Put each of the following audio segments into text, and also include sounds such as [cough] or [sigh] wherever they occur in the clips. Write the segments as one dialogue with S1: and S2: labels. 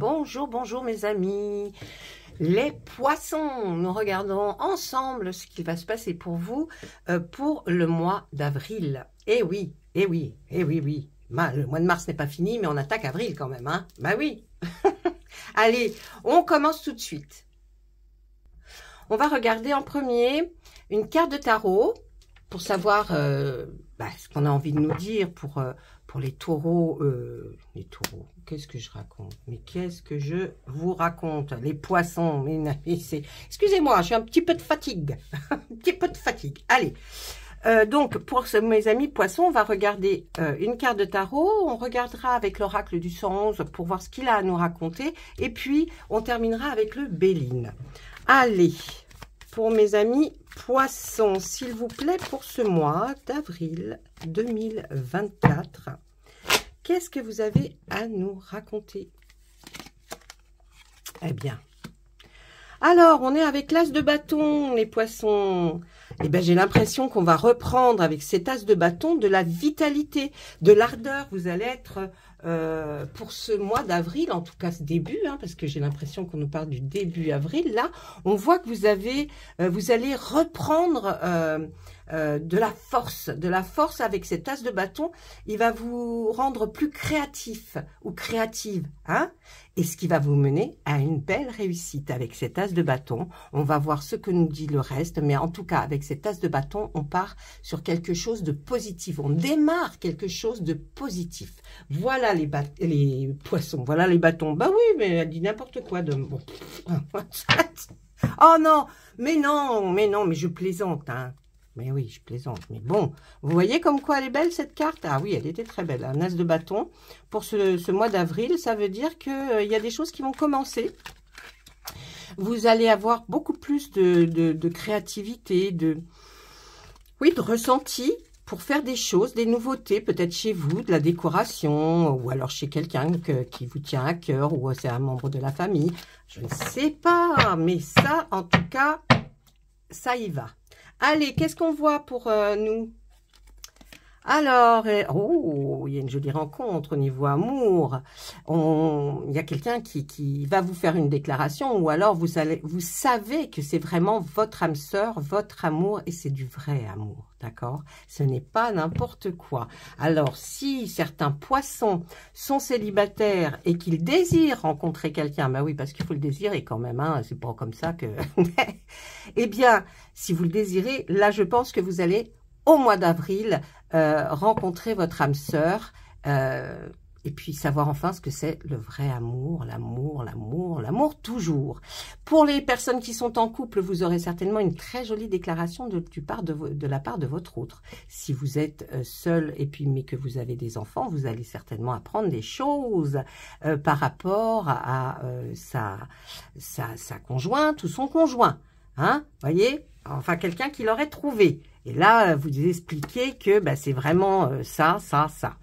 S1: Bonjour, bonjour mes amis les poissons. Nous regardons ensemble ce qui va se passer pour vous euh, pour le mois d'avril. Eh oui, eh oui, eh oui, oui. le mois de mars n'est pas fini, mais on attaque avril quand même. Hein bah oui. [laughs] Allez, on commence tout de suite. On va regarder en premier une carte de tarot pour savoir euh, bah, ce qu'on a envie de nous dire pour, euh, pour les taureaux, euh, les taureaux, qu'est-ce que je raconte Mais qu'est-ce que je vous raconte Les poissons, excusez-moi, j'ai un petit peu de fatigue, [laughs] un petit peu de fatigue. Allez, euh, donc pour ce, mes amis poissons, on va regarder euh, une carte de tarot, on regardera avec l'oracle du 111 pour voir ce qu'il a à nous raconter, et puis on terminera avec le Béline. Allez, pour mes amis poissons, s'il vous plaît, pour ce mois d'avril 2024. Qu'est-ce que vous avez à nous raconter Eh bien, alors, on est avec l'as de bâton, les poissons. Eh bien, j'ai l'impression qu'on va reprendre avec cet as de bâton de la vitalité, de l'ardeur. Vous allez être euh, pour ce mois d'avril, en tout cas ce début, hein, parce que j'ai l'impression qu'on nous parle du début avril, là, on voit que vous, avez, euh, vous allez reprendre euh, euh, de la force, de la force avec cette as de bâton, il va vous rendre plus créatif ou créative, hein et ce qui va vous mener à une belle réussite avec cette as de bâton. On va voir ce que nous dit le reste, mais en tout cas, avec cette as de bâton, on part sur quelque chose de positif. On démarre quelque chose de positif. Voilà les, les poissons, voilà les bâtons. Bah oui, mais elle dit n'importe quoi de... Bon. [laughs] oh non, mais non, mais non, mais je plaisante. Hein. Mais oui, je plaisante. Mais bon, vous voyez comme quoi elle est belle, cette carte Ah oui, elle était très belle. Un as de bâton pour ce, mois d'avril. Ça veut dire qu'il euh, y a des choses qui vont commencer. Vous allez avoir beaucoup plus de, créativité, de... Oui, de ressenti pour faire des choses, des nouveautés, peut-être chez vous, de la décoration, ou alors chez quelqu'un qui vous tient à cœur, ou c'est un membre de la famille. Je ne sais pas, mais ça, en tout cas, ça y va. Allez, qu'est-ce qu'on voit pour euh, nous alors, oh, il y a une jolie rencontre au niveau amour. On, il y a quelqu'un qui, qui, va vous faire une déclaration ou alors vous, allez, vous savez que c'est vraiment votre âme sœur, votre amour et c'est du vrai amour. D'accord Ce n'est pas n'importe quoi. Alors, si certains poissons sont célibataires et qu'ils désirent rencontrer quelqu'un, ben oui, parce qu'il faut le désirer quand même, hein, c'est pas comme ça que... [laughs] eh bien, si vous le désirez, là, je pense que vous allez au mois d'avril, euh, rencontrer votre âme sœur euh, et puis savoir enfin ce que c'est le vrai amour, l'amour, l'amour, l'amour toujours. Pour les personnes qui sont en couple, vous aurez certainement une très jolie déclaration de, de, la part de votre autre. Si vous êtes euh, seul et puis mais que vous avez des enfants, vous allez certainement apprendre des choses euh, par rapport à, sa, sa, sa, conjointe ou son conjoint. Hein, voyez Enfin, quelqu'un qui l'aurait trouvé. Et là, vous expliquez que bah, c'est vraiment euh, ça, ça, ça.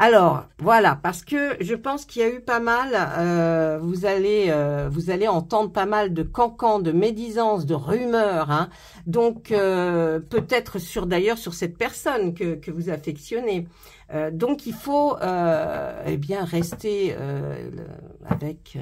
S1: Alors, voilà, parce que je pense qu'il y a eu pas mal, euh, vous, allez, euh, vous allez entendre pas mal de cancans, de médisances, de rumeurs. Hein. Donc, peut-être sur d'ailleurs sur cette personne que, que vous affectionnez. donc, il faut eh bien rester avec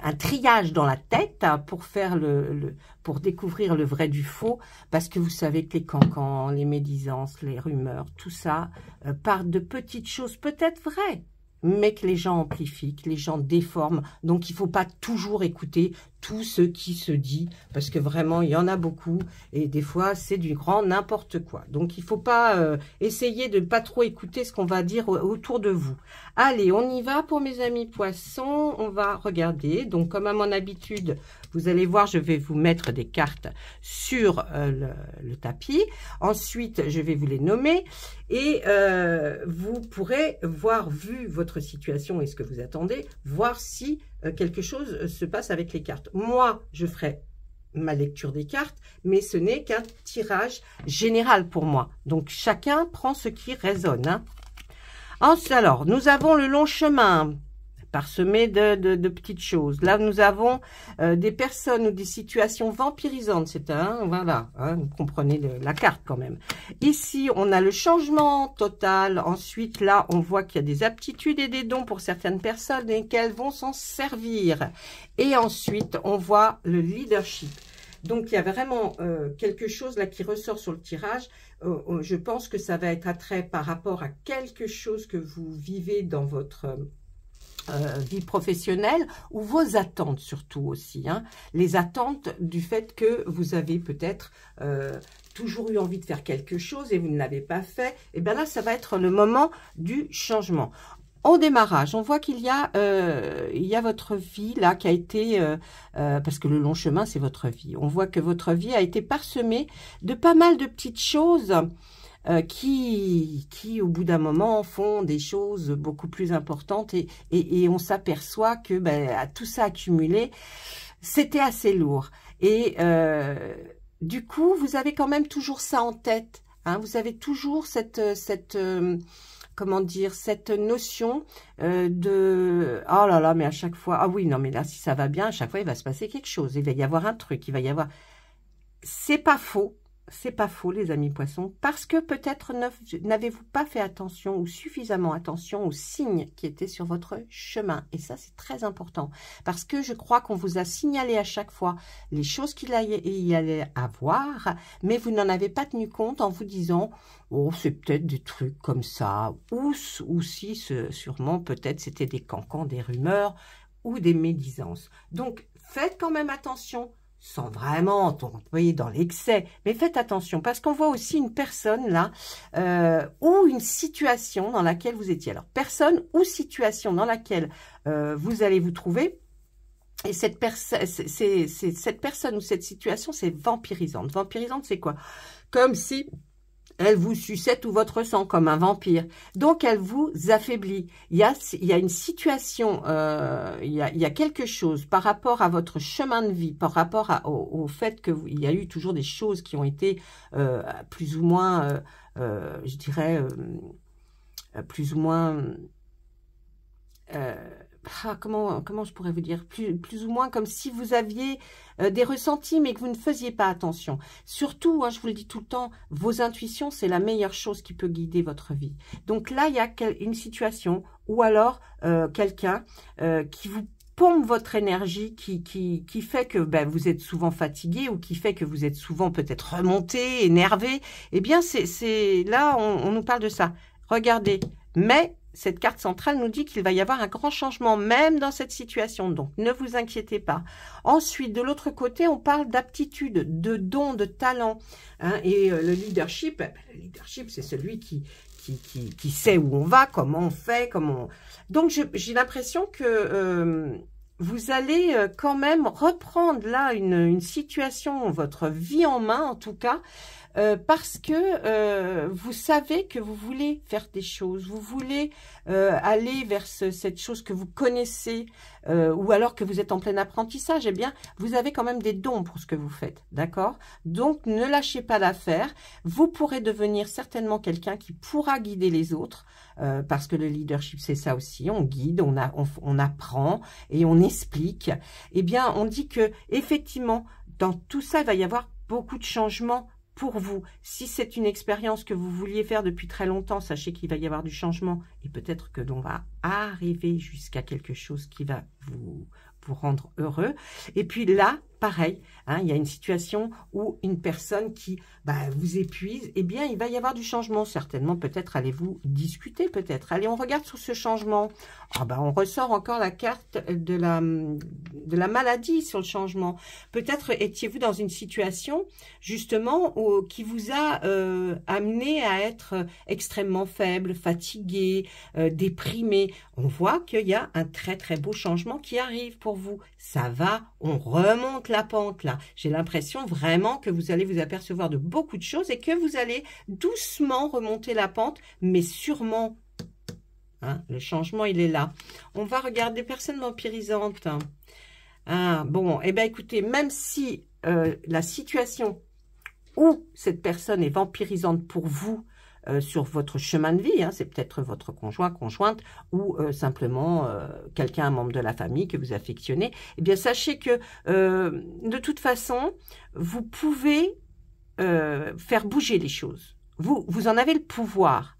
S1: un triage dans la tête hein, pour faire le, pour découvrir le vrai du faux, parce que vous savez que les cancans, les médisances, les rumeurs, tout ça euh, de petites choses peut-être vraies, mais que les gens amplifient, les gens déforment. Donc il ne faut pas toujours écouter tout ce qui se dit, parce que vraiment, il y en a beaucoup, et des fois, c'est du grand n'importe quoi. Donc, il ne faut pas euh, essayer de pas trop écouter ce qu'on va dire autour de vous. Allez, on y va pour mes amis poissons, on va regarder. Donc, comme à mon habitude, vous allez voir, je vais vous mettre des cartes sur euh, le, tapis. Ensuite, je vais vous les nommer, et euh, vous pourrez voir, vu votre situation et ce que vous attendez, voir si euh, quelque chose euh, se passe avec les cartes. Moi, je ferai ma lecture des cartes, mais ce n'est qu'un tirage général pour moi. Donc, chacun prend ce qui résonne. Hein. Alors, nous avons le long chemin parsemé de, de, petites choses. Là, nous avons euh, des personnes ou des situations vampirisantes. C'est un, voilà, hein, vous comprenez la carte quand même. Ici, on a le changement total. Ensuite, là, on voit qu'il y a des aptitudes et des dons pour certaines personnes et qu'elles vont s'en servir. Et ensuite, on voit le leadership. Donc, il y a vraiment euh, quelque chose là qui ressort sur le tirage. Euh, je pense que ça va être attrait par rapport à quelque chose que vous vivez dans votre euh, vie professionnelle ou vos attentes surtout aussi. Hein. les attentes du fait que vous avez peut-être euh, toujours eu envie de faire quelque chose et vous ne l'avez pas fait. Et eh bien là, ça va être le moment du changement. Au démarrage, on voit qu'il y a euh, y a votre vie là qui a été parce que le long chemin c'est votre vie. On voit que votre vie a été parsemée de pas mal de petites choses euh, qui, qui, au bout d'un moment, font des choses beaucoup plus importantes et, et, on s'aperçoit que ben, à tout ça accumulé, c'était assez lourd. Et euh, du coup, vous avez quand même toujours ça en tête. Hein, vous avez toujours cette... cette euh, comment dire, cette notion de oh là là, mais à chaque fois, ah oui, non, mais là, si ça va bien, à chaque fois, il va se passer quelque chose, il va y avoir un truc, il va y avoir. C'est pas faux, c'est pas faux, les amis poissons, parce que peut-être n'avez-vous pas fait attention ou suffisamment attention aux signes qui étaient sur votre chemin. Et ça, c'est très important, parce que je crois qu'on vous a signalé à chaque fois les choses qu'il y allait avoir, mais vous n'en avez pas tenu compte en vous disant « Oh, c'est peut-être des trucs comme ça », ou, ou si, sûrement, peut-être c'était des cancans, des rumeurs ou des médisances. Donc, faites quand même attention sans vraiment tomber dans l'excès. Mais faites attention, parce qu'on voit aussi une personne là, euh, ou une situation dans laquelle vous étiez. Alors, personne ou situation dans laquelle euh, vous allez vous trouver, et cette, cette personne ou cette situation, c'est vampirisante. Vampirisante, c'est quoi Comme si elle vous sucette tout votre sang comme un vampire. Donc, elle vous affaiblit. Il y a, il y une situation, euh, il, y a, quelque chose par rapport à votre chemin de vie, par rapport au, fait qu'il y a eu toujours des choses qui ont été plus ou moins, je dirais, plus ou moins... Euh, euh, euh ah, comment, comment je pourrais vous dire, plus, plus ou moins comme si vous aviez euh, des ressentis, mais que vous ne faisiez pas attention. Surtout, hein, je vous le dis tout le temps, vos intuitions, c'est la meilleure chose qui peut guider votre vie. Donc là, il y a une situation, ou alors euh, quelqu'un euh, qui vous pompe votre énergie, qui, qui, qui fait que ben, vous êtes souvent fatigué ou qui fait que vous êtes souvent peut-être remonté, énervé. Eh bien, c'est là, on nous parle de ça. Regardez, mais cette carte centrale nous dit qu'il va y avoir un grand changement même dans cette situation, donc ne vous inquiétez pas. Ensuite, de l'autre côté, on parle d'aptitude, de don, de talent. Hein, et euh, le leadership, ben, ben, leadership, c'est celui qui, qui, sait où on va, comment on fait, comment Donc, j'ai l'impression que euh, vous allez euh, quand même reprendre là une, une situation, votre vie en main en tout cas, euh, parce que euh, vous savez que vous voulez faire des choses, vous voulez euh, aller vers cette chose que vous connaissez, euh, ou alors que vous êtes en plein apprentissage, eh bien, vous avez quand même des dons pour ce que vous faites, d'accord Donc, ne lâchez pas l'affaire. Vous pourrez devenir certainement quelqu'un qui pourra guider les autres, euh, parce que le leadership, c'est ça aussi. On guide, on, a, on, apprend et on explique. Eh bien, on dit que effectivement, dans tout ça, il va y avoir beaucoup de changements pour vous. Si c'est une expérience que vous vouliez faire depuis très longtemps, sachez qu'il va y avoir du changement et peut-être que l'on va arriver jusqu'à quelque chose qui va vous, vous rendre heureux. Et puis là, pareil, hein, il y a une situation où une personne qui bah, vous épuise, eh bien, il va y avoir du changement. Certainement, peut-être allez-vous discuter, peut-être. Allez, on regarde sur ce changement. Ah bah, on ressort encore la carte de la, de la maladie sur le changement. Peut-être étiez-vous dans une situation, justement, qui vous a euh, amené à être extrêmement faible, fatigué, euh, déprimé. On voit qu'il y a un très, très beau changement qui arrive pour vous. Ça va, on remonte la pente là. J'ai l'impression vraiment que vous allez vous apercevoir de beaucoup de choses et que vous allez doucement remonter la pente, mais sûrement. Hein, le changement, il est là. On va regarder personne vampirisante. Ah, bon, et eh bien écoutez, même si euh, la situation où cette personne est vampirisante pour vous euh, sur votre chemin de vie. Hein. c'est peut-être votre conjoint, conjointe ou euh, simplement euh, quelqu'un, un membre de la famille que vous affectionnez. Eh bien, sachez que de toute façon, vous pouvez faire bouger les choses. Vous, vous en avez le pouvoir.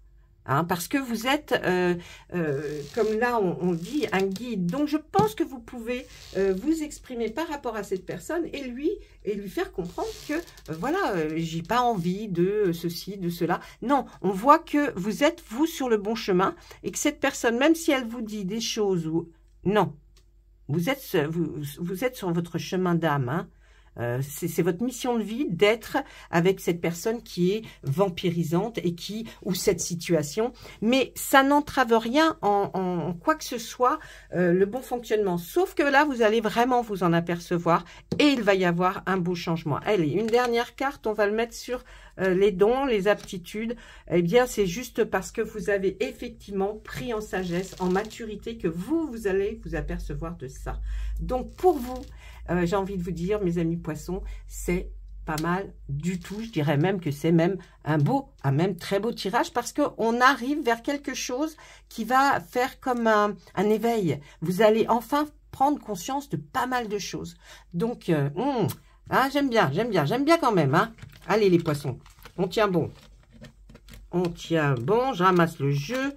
S1: Hein, parce que vous êtes, euh, euh, comme là on, dit, un guide. Donc je pense que vous pouvez euh, vous exprimer par rapport à cette personne et lui et lui faire comprendre que voilà, j'ai pas envie de ceci, de cela. Non, on voit que vous êtes vous sur le bon chemin et que cette personne, même si elle vous dit des choses ou non, vous êtes vous êtes sur votre chemin d'âme. Hein, euh, c'est votre mission de vie d'être avec cette personne qui est vampirisante et qui ou cette situation, mais ça n'entrave rien en, quoi que ce soit euh, le bon fonctionnement. Sauf que là, vous allez vraiment vous en apercevoir et il va y avoir un beau changement. Allez, une dernière carte, on va le mettre sur euh, les dons, les aptitudes. Eh bien, c'est juste parce que vous avez effectivement pris en sagesse, en maturité, que vous vous allez vous apercevoir de ça. Donc pour vous, ah ben, j'ai envie de vous dire, mes amis poissons, c'est pas mal du tout. Je dirais même que c'est même un beau, un même très beau tirage parce qu'on arrive vers quelque chose qui va faire comme un, éveil. Vous allez enfin prendre conscience de pas mal de choses. Donc, euh, hmm, hein, j'aime bien, j'aime bien, j'aime bien quand même. Hein. Allez les poissons, on tient bon. On tient bon, je ramasse le jeu.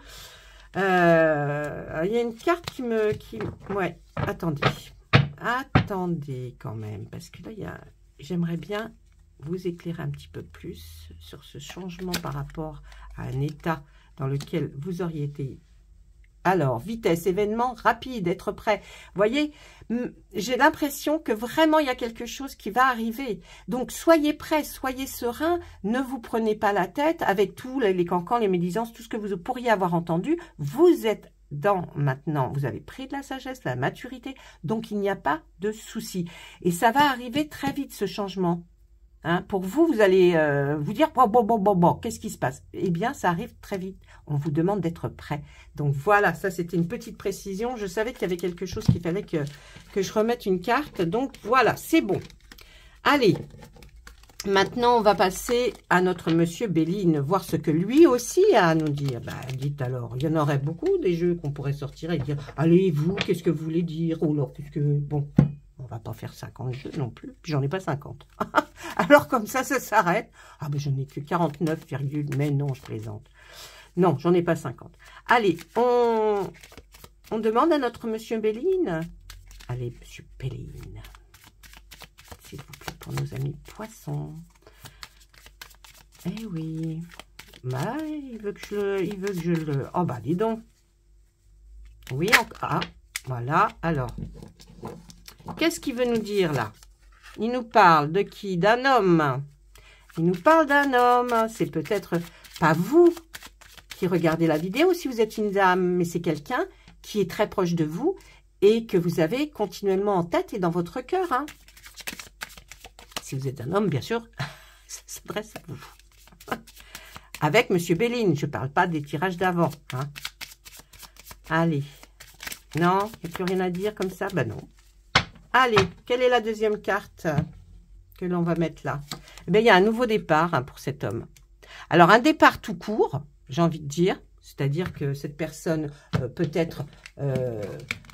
S1: Euh, il y a une carte qui me... Qui... Ouais, attendez attendez quand même, parce que là, j'aimerais bien vous éclairer un petit peu plus sur ce changement par rapport à un état dans lequel vous auriez été. Alors, vitesse, événement, rapide, être prêt. Voyez, j'ai l'impression que vraiment il y a quelque chose qui va arriver. Donc, soyez prêts, soyez serein, ne vous prenez pas la tête avec tous les cancans, les médisances, tout ce que vous pourriez avoir entendu. Vous êtes maintenant, vous avez pris de la sagesse, de la maturité, donc il n'y a pas de souci. Et ça va arriver très vite, ce changement. Hein, pour vous, vous allez euh, vous dire, bon, bon, bon, bon, bon, qu'est-ce qui se passe Eh bien, ça arrive très vite. On vous demande d'être prêt. Donc voilà, ça c'était une petite précision. Je savais qu'il y avait quelque chose qu'il fallait que, que je remette une carte. Donc voilà, c'est bon. Allez, Maintenant, on va passer à notre monsieur Béline, voir ce que lui aussi a à nous dire. Bah, dites alors, il y en aurait beaucoup des jeux qu'on pourrait sortir et dire « Allez, vous, qu'est-ce que vous voulez dire ?» Ou alors, puisque Bon, on va pas faire 50 jeux non plus, puis j'en ai pas 50. [laughs] alors, comme ça, ça s'arrête. Ah, ben, j'en ai que 49, mais non, je plaisante. Non, j'en ai pas 50. Allez, on, on demande à notre monsieur Béline. Allez, monsieur Béline pour nos amis poissons. Eh oui. Bah, il veut que je le... Il veut que je le... Oh, bah, dis donc. Oui, encore. Ah, voilà. Alors, qu'est-ce qu'il veut nous dire, là Il nous parle de qui D'un homme. Il nous parle d'un homme. C'est peut-être pas vous qui regardez la vidéo si vous êtes une dame, mais c'est quelqu'un qui est très proche de vous et que vous avez continuellement en tête et dans votre cœur. Hein si vous êtes un homme, bien sûr, [laughs] ça s'adresse à vous. [laughs] Avec Monsieur Béline, je ne parle pas des tirages d'avant. Hein. Allez. Non, il n'y a plus rien à dire comme ça Ben non. Allez, quelle est la deuxième carte que l'on va mettre là eh ben, Il y a un nouveau départ hein, pour cet homme. Alors, un départ tout court, j'ai envie de dire. C'est-à-dire que cette personne, euh, peut-être, euh,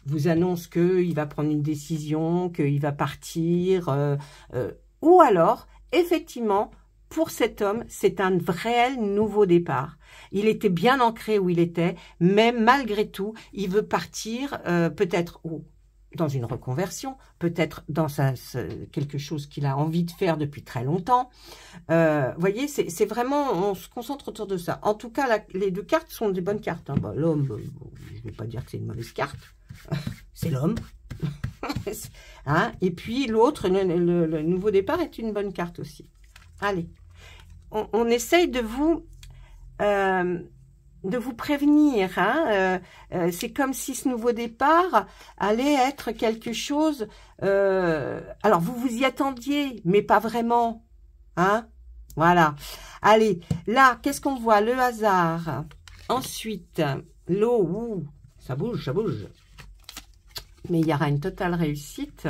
S1: vous annonce qu'il va prendre une décision, qu'il va partir. Euh, ou alors, effectivement, pour cet homme, c'est un réel nouveau départ. Il était bien ancré où il était, mais malgré tout, il veut partir euh, peut-être dans une reconversion, peut-être dans quelque chose qu'il a envie de faire depuis très longtemps. Euh, vous voyez, c'est vraiment, on se concentre autour de ça. En tout cas, les deux cartes sont des bonnes cartes. Hein. l'homme, je ne vais pas dire que c'est une mauvaise carte, [laughs] c'est l'homme, [laughs] Hein? et puis l'autre, le, nouveau départ est une bonne carte aussi. Allez, on, essaye de vous... Euh, de vous prévenir. Hein. Euh, euh, c'est comme si ce nouveau départ allait être quelque chose... alors, vous vous y attendiez, mais pas vraiment. Hein. voilà. Allez, là, qu'est-ce qu'on voit Le hasard. Ensuite, l'eau. Ça bouge, ça bouge mais il y aura une totale réussite.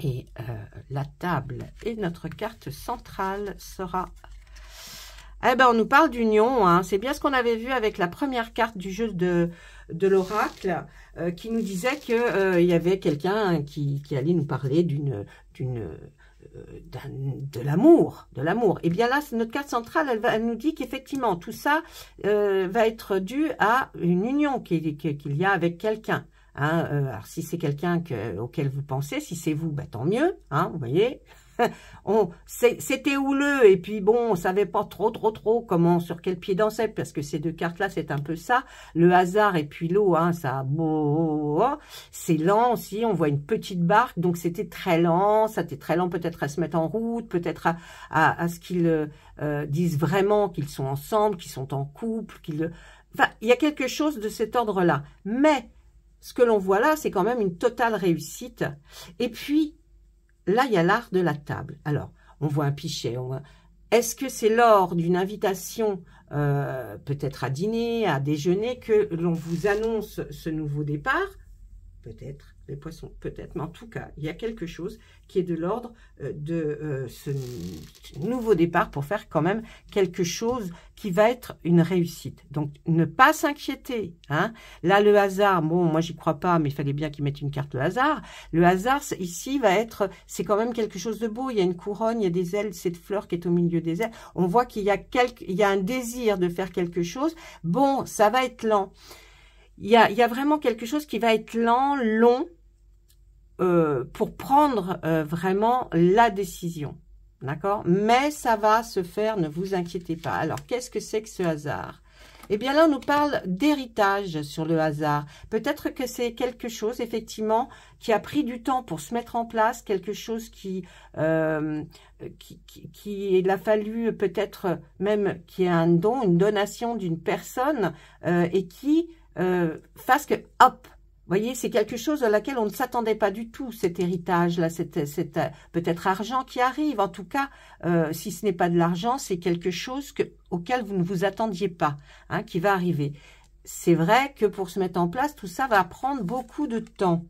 S1: Et euh, la table et notre carte centrale sera... Eh ben, on nous parle d'union. Hein. C'est bien ce qu'on avait vu avec la première carte du jeu de, de l'oracle euh, qui nous disait qu'il euh, y avait quelqu'un qui, qui, allait nous parler d'une euh, de l'amour, de l'amour. Et eh bien là, notre carte centrale, elle, va, nous dit qu'effectivement, tout ça euh, va être dû à une union qu'il y a avec quelqu'un. Hein. Euh, alors si c'est quelqu'un auquel vous pensez, si c'est vous, bah, tant mieux, hein, vous voyez [laughs] C'était houleux et puis bon, on savait pas trop, trop, trop comment, sur quel pied danser parce que ces deux cartes-là, c'est un peu ça. Le hasard et puis l'eau, hein, ça, beau, hein. c'est lent aussi. On voit une petite barque, donc c'était très lent. Ça très lent peut-être à se mettre en route, peut-être à, ce qu'ils euh, euh, disent vraiment qu'ils sont ensemble, qu'ils sont en couple, qu'ils... Enfin, il y a quelque chose de cet ordre-là. Mais ce que l'on voit là, c'est quand même une totale réussite. Et puis, là, il y a l'art de la table. Alors, on voit un pichet. Est-ce que c'est lors d'une invitation, euh, peut-être à dîner, à déjeuner, que l'on vous annonce ce nouveau départ peut-être les poissons, peut-être, mais en tout cas, il y a quelque chose qui est de l'ordre euh, de euh, ce nouveau départ pour faire quand même quelque chose qui va être une réussite. Donc, ne pas s'inquiéter. Hein. Là, le hasard, bon, moi, j'y crois pas, mais il fallait bien qu'ils mettent une carte le hasard. Le hasard, ici, va être, c'est quand même quelque chose de beau. Il y a une couronne, il y a des ailes, cette fleur qui est au milieu des ailes. On voit qu'il y a il y a un désir de faire quelque chose. Bon, ça va être lent il y a, y a, vraiment quelque chose qui va être lent, long, euh, pour prendre euh, vraiment la décision. D'accord Mais ça va se faire, ne vous inquiétez pas. Alors, qu'est-ce que c'est que ce hasard eh bien là, on nous parle d'héritage sur le hasard. Peut-être que c'est quelque chose, effectivement, qui a pris du temps pour se mettre en place, quelque chose qui, euh, qui, qui, il a fallu peut-être même qui est un don, une donation d'une personne euh, et qui fasse euh, que, hop, voyez, c'est quelque chose à laquelle on ne s'attendait pas du tout, cet héritage-là, cet, peut-être argent qui arrive. En tout cas, euh, si ce n'est pas de l'argent, c'est quelque chose auquel vous ne vous attendiez pas, hein, qui va arriver. C'est vrai que pour se mettre en place, tout ça va prendre beaucoup de temps.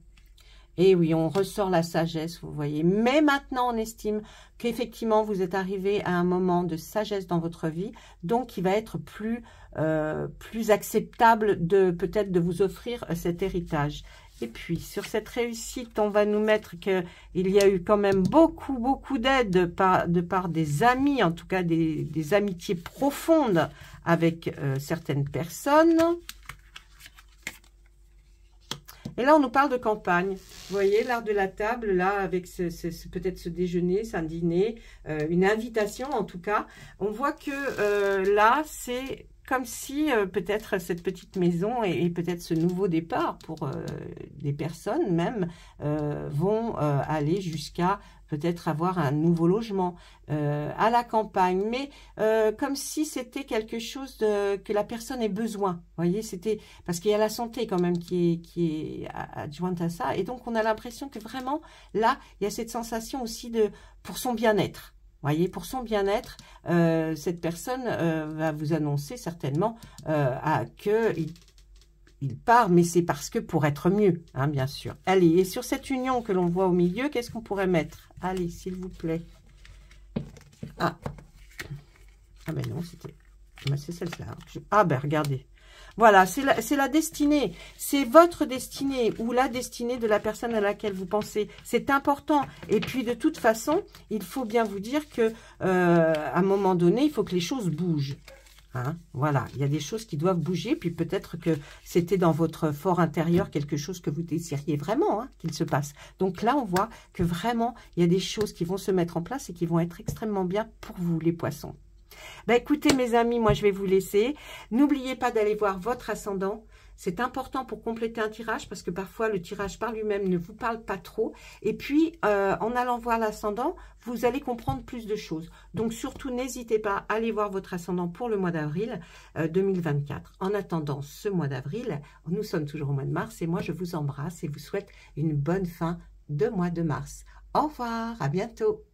S1: Et eh oui, on ressort la sagesse, vous voyez. Mais maintenant, on estime qu'effectivement, vous êtes arrivé à un moment de sagesse dans votre vie, donc il va être plus, euh, plus acceptable de peut-être de vous offrir euh, cet héritage. Et puis, sur cette réussite, on va nous mettre qu'il y a eu quand même beaucoup, beaucoup d'aide de par, des amis, en tout cas des, des amitiés profondes avec euh, certaines personnes. Et là, on nous parle de campagne. Vous voyez, l'art de la table, là, avec ce, peut-être ce déjeuner, ce dîner, euh, une invitation en tout cas. On voit que euh, là, c'est comme si euh, peut-être cette petite maison et peut-être ce nouveau départ pour des personnes même vont aller jusqu'à peut-être avoir un nouveau logement euh, à la campagne, mais euh, comme si c'était quelque chose que la personne ait besoin. voyez, c'était parce qu'il y a la santé quand même qui est, qui est adjointe à ça, et donc on a l'impression que vraiment là, il y a cette sensation aussi de pour son bien-être. voyez, pour son bien-être, euh, cette personne va vous annoncer certainement à, que il part, mais c'est parce que pour être mieux, hein, bien sûr. Allez, et sur cette union que l'on voit au milieu, qu'est-ce qu'on pourrait mettre Allez, s'il vous plaît. Ah, ah ben non, c'était... Ah ben c'est celle-là. Hein. Ah ben, regardez. Voilà, c'est la, destinée. C'est votre destinée ou la destinée de la personne à laquelle vous pensez. C'est important. Et puis, de toute façon, il faut bien vous dire que euh, à un moment donné, il faut que les choses bougent. Hein, voilà, il y a des choses qui doivent bouger, puis peut-être que c'était dans votre fort intérieur quelque chose que vous désiriez vraiment hein, qu'il se passe. Donc là, on voit que vraiment, il y a des choses qui vont se mettre en place et qui vont être extrêmement bien pour vous, les poissons. Ben, écoutez, mes amis, moi, je vais vous laisser. N'oubliez pas d'aller voir votre ascendant. C'est important pour compléter un tirage parce que parfois le tirage par lui-même ne vous parle pas trop. Et puis, euh, en allant voir l'ascendant, vous allez comprendre plus de choses. Donc surtout, n'hésitez pas à aller voir votre ascendant pour le mois d'avril 2024. Euh, en attendant ce mois d'avril, nous sommes toujours au mois de mars et moi je vous embrasse et vous souhaite une bonne fin de mois de mars. Au revoir, à bientôt